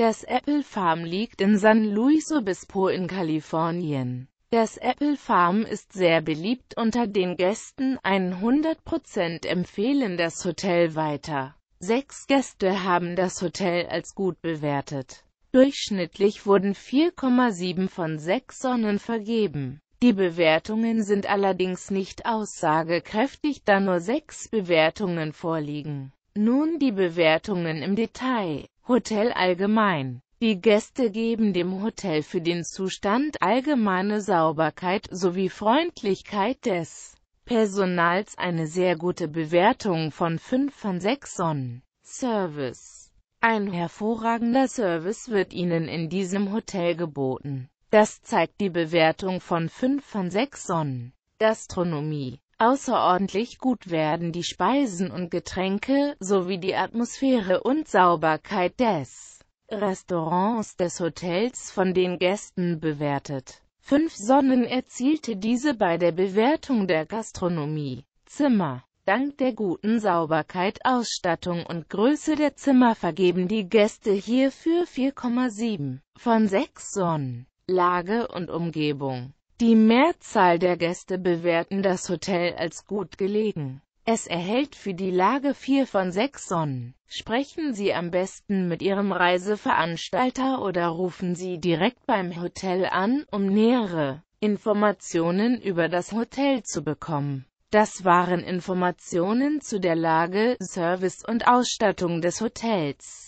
Das Apple Farm liegt in San Luis Obispo in Kalifornien. Das Apple Farm ist sehr beliebt unter den Gästen, 100% empfehlen das Hotel weiter. Sechs Gäste haben das Hotel als gut bewertet. Durchschnittlich wurden 4,7 von 6 Sonnen vergeben. Die Bewertungen sind allerdings nicht aussagekräftig, da nur sechs Bewertungen vorliegen. Nun die Bewertungen im Detail. Hotel allgemein. Die Gäste geben dem Hotel für den Zustand allgemeine Sauberkeit sowie Freundlichkeit des Personals eine sehr gute Bewertung von 5 von 6 Sonnen. Service Ein hervorragender Service wird Ihnen in diesem Hotel geboten. Das zeigt die Bewertung von 5 von 6 Sonnen. Gastronomie Außerordentlich gut werden die Speisen und Getränke, sowie die Atmosphäre und Sauberkeit des Restaurants des Hotels von den Gästen bewertet. Fünf Sonnen erzielte diese bei der Bewertung der Gastronomie. Zimmer Dank der guten Sauberkeit, Ausstattung und Größe der Zimmer vergeben die Gäste hierfür 4,7 von 6 Sonnen. Lage und Umgebung die Mehrzahl der Gäste bewerten das Hotel als gut gelegen. Es erhält für die Lage 4 von 6 Sonnen. Sprechen Sie am besten mit Ihrem Reiseveranstalter oder rufen Sie direkt beim Hotel an, um nähere Informationen über das Hotel zu bekommen. Das waren Informationen zu der Lage, Service und Ausstattung des Hotels.